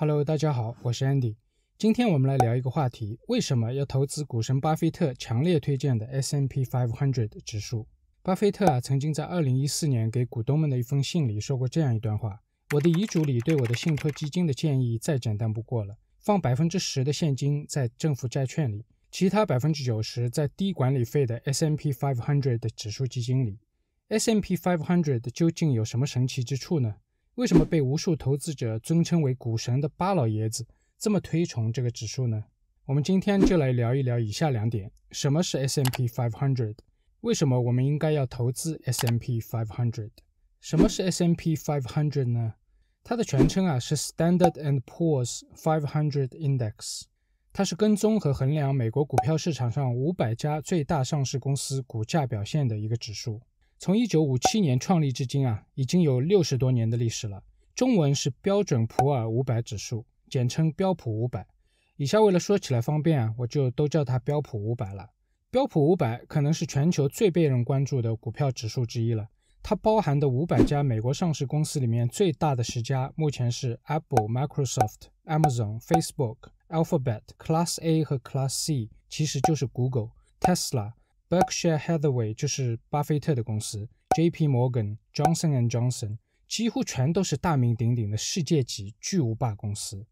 Hello，大家好，我是 Andy。今天我们来聊一个话题：为什么要投资股神巴菲特强烈推荐的 S&P 500指数？巴菲特啊，曾经在二零一四年给股东们的一封信里说过这样一段话：“我的遗嘱里对我的信托基金的建议再简单不过了：放百分之十的现金在政府债券里，其他百分之九十在低管理费的 S&P 500的指数基金里。S&P 500究竟有什么神奇之处呢？”为什么被无数投资者尊称为股神的巴老爷子这么推崇这个指数呢？我们今天就来聊一聊以下两点：什么是 S&P 500？为什么我们应该要投资 S&P 500？什么是 S&P 500呢？它的全称啊是 Standard and Poor's 500 Index，它是跟踪和衡量美国股票市场上五百家最大上市公司股价表现的一个指数。从一九五七年创立至今啊，已经有六十多年的历史了。中文是标准普尔五百指数，简称标普五百。以下为了说起来方便啊，我就都叫它标普五百了。标普五百可能是全球最被人关注的股票指数之一了。它包含的五百家美国上市公司里面最大的十家，目前是 Apple、Microsoft、Amazon、Facebook、Alphabet、Class A 和 Class C，其实就是 Google、Tesla。Berkshire Hathaway 就是巴菲特的公司，J.P. Morgan、Johnson and Johnson 几乎全都是大名鼎鼎的世界级巨无霸公司。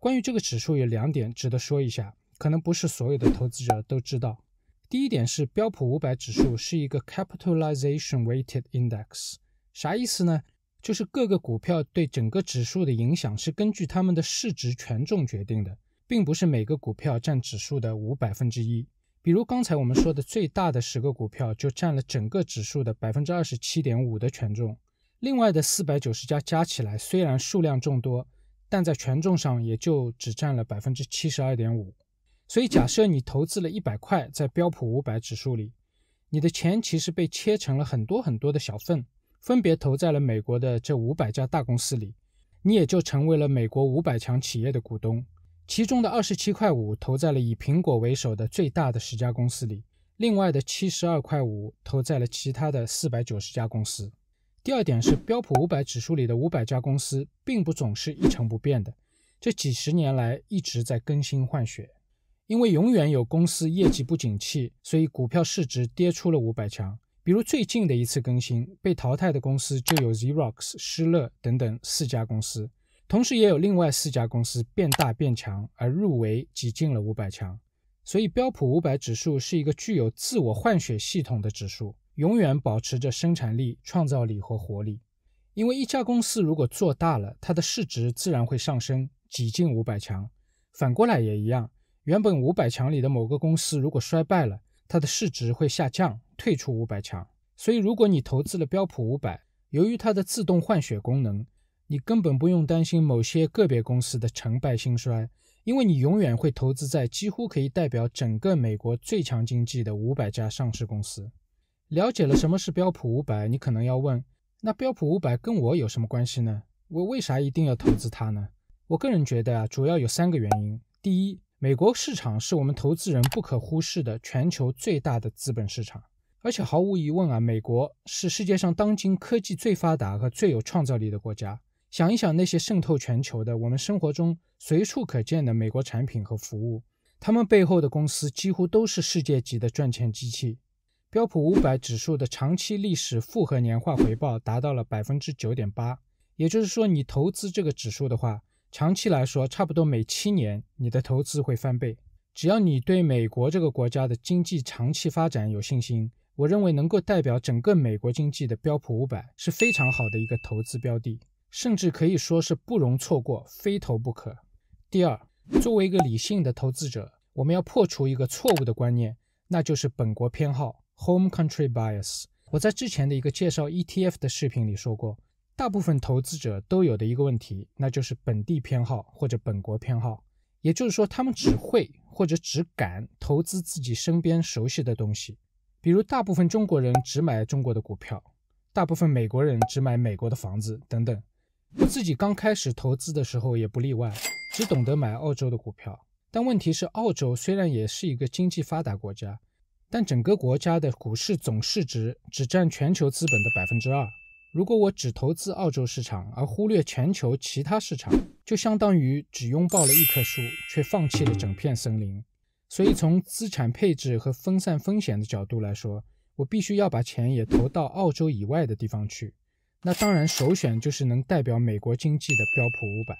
关于这个指数有两点值得说一下，可能不是所有的投资者都知道。第一点是标普五百指数是一个 capitalization-weighted index，啥意思呢？就是各个股票对整个指数的影响是根据它们的市值权重决定的，并不是每个股票占指数的五百分之一。比如刚才我们说的最大的十个股票就占了整个指数的百分之二十七点五的权重，另外的四百九十家加起来虽然数量众多，但在权重上也就只占了百分之七十二点五。所以假设你投资了一百块在标普五百指数里，你的钱其实被切成了很多很多的小份，分别投在了美国的这五百家大公司里，你也就成为了美国五百强企业的股东。其中的二十七块五投在了以苹果为首的最大的十家公司里，另外的七十二块五投在了其他的四百九十家公司。第二点是标普五百指数里的五百家公司并不总是一成不变的，这几十年来一直在更新换血，因为永远有公司业绩不景气，所以股票市值跌出了五百强。比如最近的一次更新，被淘汰的公司就有 Xerox、施乐等等四家公司。同时也有另外四家公司变大变强而入围挤进了五百强，所以标普五百指数是一个具有自我换血系统的指数，永远保持着生产力、创造力和活力。因为一家公司如果做大了，它的市值自然会上升，挤进五百强；反过来也一样，原本五百强里的某个公司如果衰败了，它的市值会下降，退出五百强。所以如果你投资了标普五百，由于它的自动换血功能。你根本不用担心某些个别公司的成败兴衰，因为你永远会投资在几乎可以代表整个美国最强经济的五百家上市公司。了解了什么是标普五百，你可能要问：那标普五百跟我有什么关系呢？我为啥一定要投资它呢？我个人觉得啊，主要有三个原因：第一，美国市场是我们投资人不可忽视的全球最大的资本市场，而且毫无疑问啊，美国是世界上当今科技最发达和最有创造力的国家。想一想，那些渗透全球的、我们生活中随处可见的美国产品和服务，他们背后的公司几乎都是世界级的赚钱机器。标普五百指数的长期历史复合年化回报达到了百分之九点八，也就是说，你投资这个指数的话，长期来说，差不多每七年你的投资会翻倍。只要你对美国这个国家的经济长期发展有信心，我认为能够代表整个美国经济的标普五百是非常好的一个投资标的。甚至可以说是不容错过，非投不可。第二，作为一个理性的投资者，我们要破除一个错误的观念，那就是本国偏好 （home country bias）。我在之前的一个介绍 ETF 的视频里说过，大部分投资者都有的一个问题，那就是本地偏好或者本国偏好，也就是说，他们只会或者只敢投资自己身边熟悉的东西，比如大部分中国人只买中国的股票，大部分美国人只买美国的房子等等。我自己刚开始投资的时候也不例外，只懂得买澳洲的股票。但问题是，澳洲虽然也是一个经济发达国家，但整个国家的股市总市值只占全球资本的百分之二。如果我只投资澳洲市场，而忽略全球其他市场，就相当于只拥抱了一棵树，却放弃了整片森林。所以，从资产配置和分散风险的角度来说，我必须要把钱也投到澳洲以外的地方去。那当然，首选就是能代表美国经济的标普五百。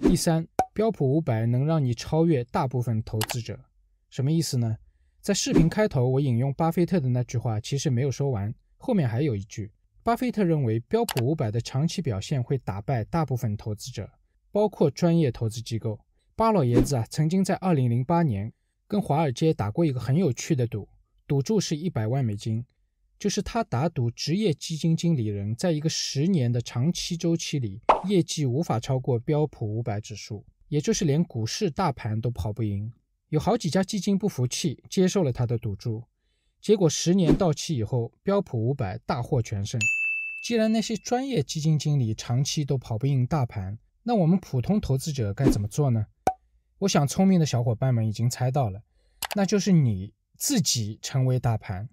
第三，标普五百能让你超越大部分投资者，什么意思呢？在视频开头，我引用巴菲特的那句话，其实没有说完，后面还有一句：巴菲特认为标普五百的长期表现会打败大部分投资者，包括专业投资机构。巴老爷子啊，曾经在二零零八年跟华尔街打过一个很有趣的赌，赌注是一百万美金。就是他打赌，职业基金经理人在一个十年的长期周期里，业绩无法超过标普五百指数，也就是连股市大盘都跑不赢。有好几家基金不服气，接受了他的赌注。结果十年到期以后，标普五百大获全胜。既然那些专业基金经理长期都跑不赢大盘，那我们普通投资者该怎么做呢？我想聪明的小伙伴们已经猜到了，那就是你自己成为大盘。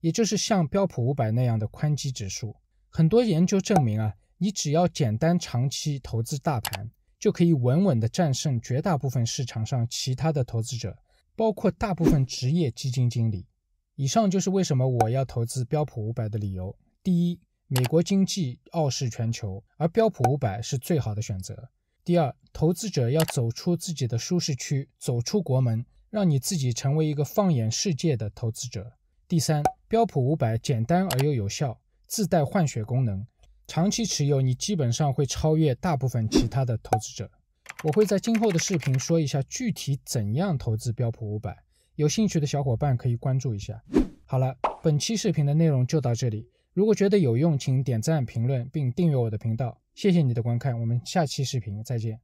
也就是像标普五百那样的宽基指数，很多研究证明啊，你只要简单长期投资大盘，就可以稳稳地战胜绝大部分市场上其他的投资者，包括大部分职业基金经理。以上就是为什么我要投资标普五百的理由：第一，美国经济傲视全球，而标普五百是最好的选择；第二，投资者要走出自己的舒适区，走出国门，让你自己成为一个放眼世界的投资者；第三。标普五百简单而又有效，自带换血功能，长期持有你基本上会超越大部分其他的投资者。我会在今后的视频说一下具体怎样投资标普五百，有兴趣的小伙伴可以关注一下。好了，本期视频的内容就到这里。如果觉得有用，请点赞、评论并订阅我的频道。谢谢你的观看，我们下期视频再见。